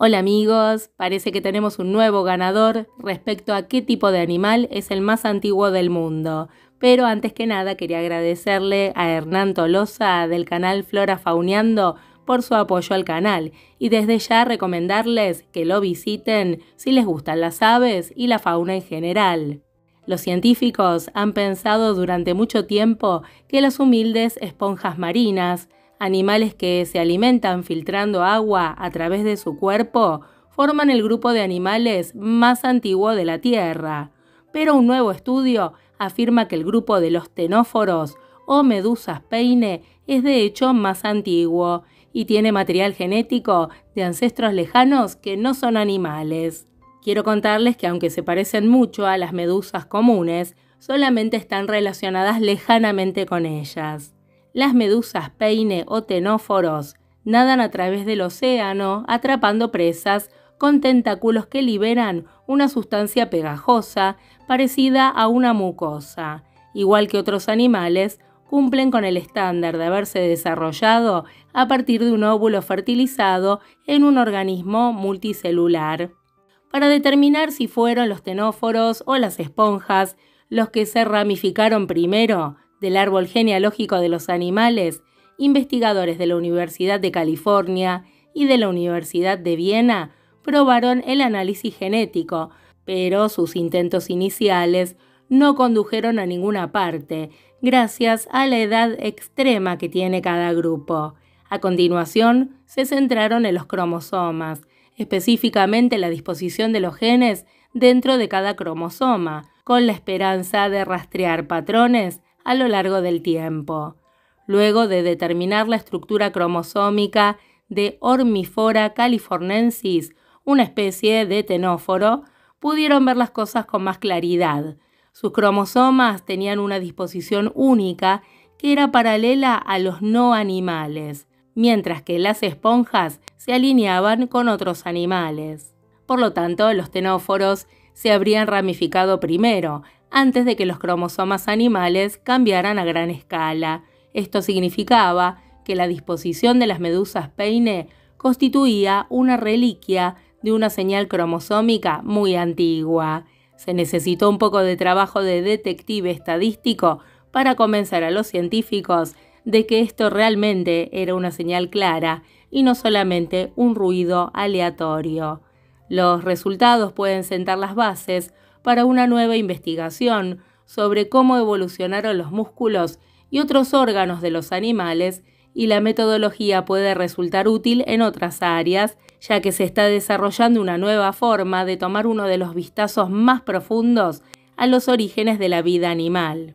Hola amigos, parece que tenemos un nuevo ganador respecto a qué tipo de animal es el más antiguo del mundo. Pero antes que nada quería agradecerle a Hernán Tolosa del canal Flora Fauneando por su apoyo al canal y desde ya recomendarles que lo visiten si les gustan las aves y la fauna en general. Los científicos han pensado durante mucho tiempo que las humildes esponjas marinas Animales que se alimentan filtrando agua a través de su cuerpo forman el grupo de animales más antiguo de la Tierra. Pero un nuevo estudio afirma que el grupo de los tenóforos o medusas peine es de hecho más antiguo y tiene material genético de ancestros lejanos que no son animales. Quiero contarles que aunque se parecen mucho a las medusas comunes, solamente están relacionadas lejanamente con ellas. Las medusas peine o tenóforos nadan a través del océano atrapando presas con tentáculos que liberan una sustancia pegajosa parecida a una mucosa. Igual que otros animales, cumplen con el estándar de haberse desarrollado a partir de un óvulo fertilizado en un organismo multicelular. Para determinar si fueron los tenóforos o las esponjas los que se ramificaron primero, del árbol genealógico de los animales, investigadores de la Universidad de California y de la Universidad de Viena probaron el análisis genético, pero sus intentos iniciales no condujeron a ninguna parte, gracias a la edad extrema que tiene cada grupo. A continuación, se centraron en los cromosomas, específicamente la disposición de los genes dentro de cada cromosoma, con la esperanza de rastrear patrones a lo largo del tiempo. Luego de determinar la estructura cromosómica de Ormifora californensis, una especie de tenóforo, pudieron ver las cosas con más claridad. Sus cromosomas tenían una disposición única que era paralela a los no animales, mientras que las esponjas se alineaban con otros animales. Por lo tanto, los tenóforos se habrían ramificado primero, antes de que los cromosomas animales cambiaran a gran escala. Esto significaba que la disposición de las medusas peine constituía una reliquia de una señal cromosómica muy antigua. Se necesitó un poco de trabajo de detective estadístico para convencer a los científicos de que esto realmente era una señal clara y no solamente un ruido aleatorio. Los resultados pueden sentar las bases para una nueva investigación sobre cómo evolucionaron los músculos y otros órganos de los animales y la metodología puede resultar útil en otras áreas, ya que se está desarrollando una nueva forma de tomar uno de los vistazos más profundos a los orígenes de la vida animal.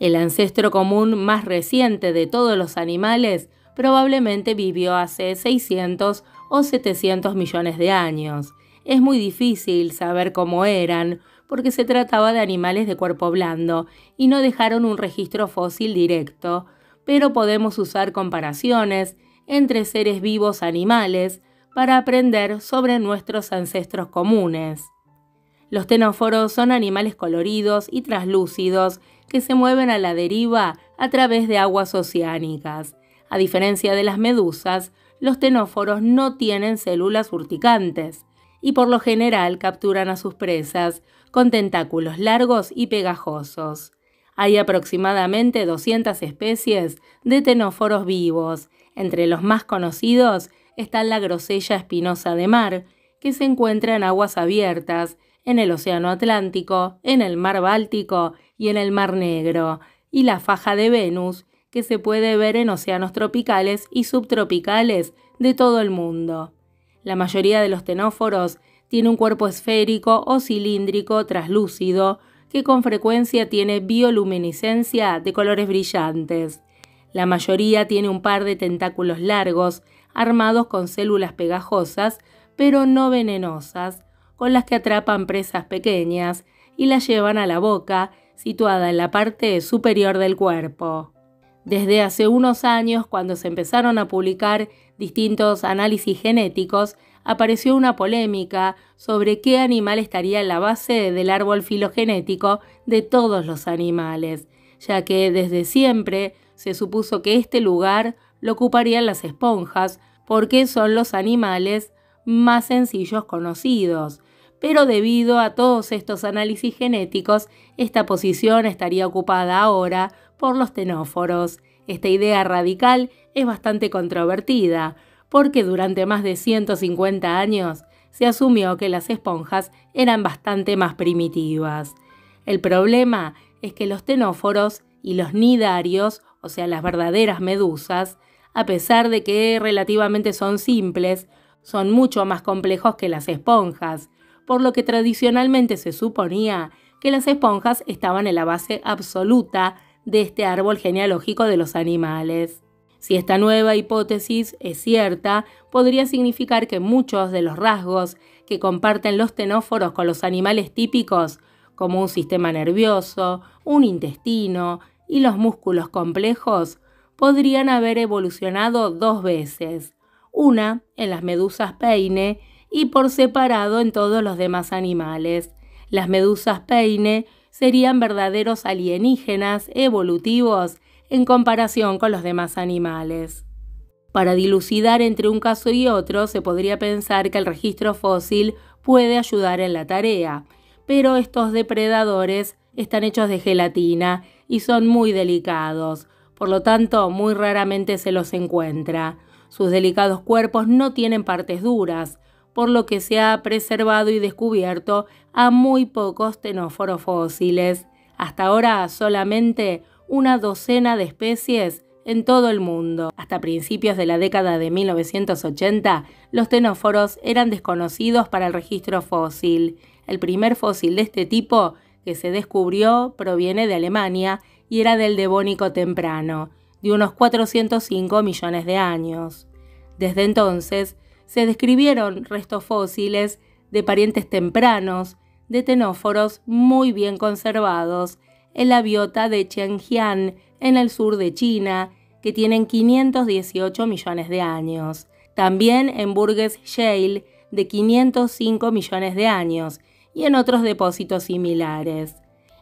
El ancestro común más reciente de todos los animales probablemente vivió hace 600 o 700 millones de años. Es muy difícil saber cómo eran, porque se trataba de animales de cuerpo blando y no dejaron un registro fósil directo, pero podemos usar comparaciones entre seres vivos animales para aprender sobre nuestros ancestros comunes. Los tenóforos son animales coloridos y traslúcidos que se mueven a la deriva a través de aguas oceánicas. A diferencia de las medusas, los tenóforos no tienen células urticantes y por lo general capturan a sus presas, con tentáculos largos y pegajosos. Hay aproximadamente 200 especies de tenóforos vivos. Entre los más conocidos están la grosella espinosa de mar, que se encuentra en aguas abiertas, en el Océano Atlántico, en el Mar Báltico y en el Mar Negro, y la faja de Venus, que se puede ver en océanos tropicales y subtropicales de todo el mundo. La mayoría de los tenóforos tiene un cuerpo esférico o cilíndrico traslúcido que con frecuencia tiene bioluminiscencia de colores brillantes. La mayoría tiene un par de tentáculos largos, armados con células pegajosas, pero no venenosas, con las que atrapan presas pequeñas y las llevan a la boca, situada en la parte superior del cuerpo. Desde hace unos años, cuando se empezaron a publicar distintos análisis genéticos, apareció una polémica sobre qué animal estaría en la base del árbol filogenético de todos los animales, ya que desde siempre se supuso que este lugar lo ocuparían las esponjas, porque son los animales más sencillos conocidos. Pero debido a todos estos análisis genéticos, esta posición estaría ocupada ahora por los tenóforos. Esta idea radical es bastante controvertida, porque durante más de 150 años se asumió que las esponjas eran bastante más primitivas. El problema es que los tenóforos y los nidarios, o sea, las verdaderas medusas, a pesar de que relativamente son simples, son mucho más complejos que las esponjas, por lo que tradicionalmente se suponía que las esponjas estaban en la base absoluta de este árbol genealógico de los animales. Si esta nueva hipótesis es cierta, podría significar que muchos de los rasgos que comparten los tenóforos con los animales típicos, como un sistema nervioso, un intestino y los músculos complejos, podrían haber evolucionado dos veces, una en las medusas peine y por separado en todos los demás animales. Las medusas peine serían verdaderos alienígenas evolutivos en comparación con los demás animales. Para dilucidar entre un caso y otro, se podría pensar que el registro fósil puede ayudar en la tarea, pero estos depredadores están hechos de gelatina y son muy delicados, por lo tanto muy raramente se los encuentra. Sus delicados cuerpos no tienen partes duras, por lo que se ha preservado y descubierto a muy pocos tenóforos fósiles, hasta ahora solamente una docena de especies en todo el mundo. Hasta principios de la década de 1980, los tenóforos eran desconocidos para el registro fósil. El primer fósil de este tipo que se descubrió proviene de Alemania y era del Devónico temprano, de unos 405 millones de años. Desde entonces, se describieron restos fósiles de parientes tempranos de tenóforos muy bien conservados en la biota de Chengjiang en el sur de China, que tienen 518 millones de años. También en Burgess Shale, de 505 millones de años, y en otros depósitos similares.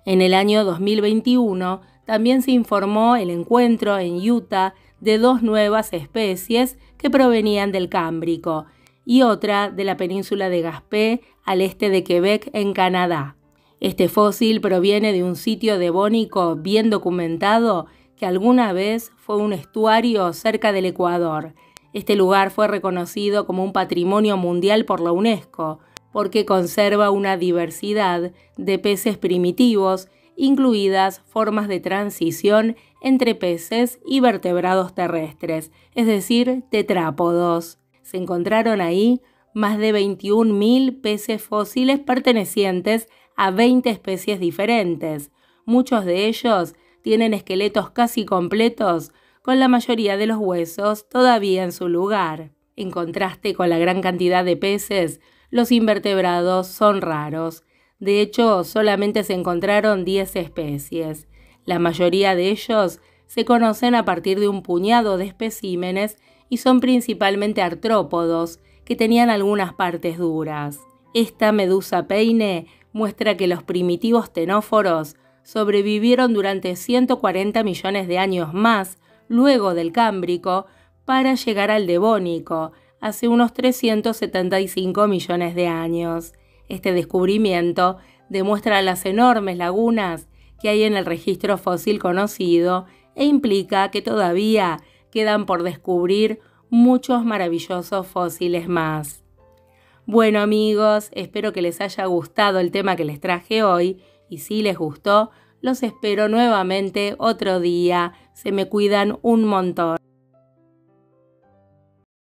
En el año 2021 también se informó el encuentro en Utah de dos nuevas especies que provenían del Cámbrico y otra de la península de Gaspé al este de Quebec en Canadá. Este fósil proviene de un sitio devónico bien documentado que alguna vez fue un estuario cerca del Ecuador. Este lugar fue reconocido como un patrimonio mundial por la UNESCO, porque conserva una diversidad de peces primitivos incluidas formas de transición entre peces y vertebrados terrestres, es decir, tetrápodos. Se encontraron ahí más de 21.000 peces fósiles pertenecientes a 20 especies diferentes. Muchos de ellos tienen esqueletos casi completos, con la mayoría de los huesos todavía en su lugar. En contraste con la gran cantidad de peces, los invertebrados son raros de hecho, solamente se encontraron 10 especies. La mayoría de ellos se conocen a partir de un puñado de especímenes y son principalmente artrópodos, que tenían algunas partes duras. Esta medusa peine muestra que los primitivos tenóforos sobrevivieron durante 140 millones de años más luego del Cámbrico para llegar al Devónico hace unos 375 millones de años. Este descubrimiento demuestra las enormes lagunas que hay en el registro fósil conocido e implica que todavía quedan por descubrir muchos maravillosos fósiles más. Bueno amigos, espero que les haya gustado el tema que les traje hoy y si les gustó, los espero nuevamente otro día. Se me cuidan un montón.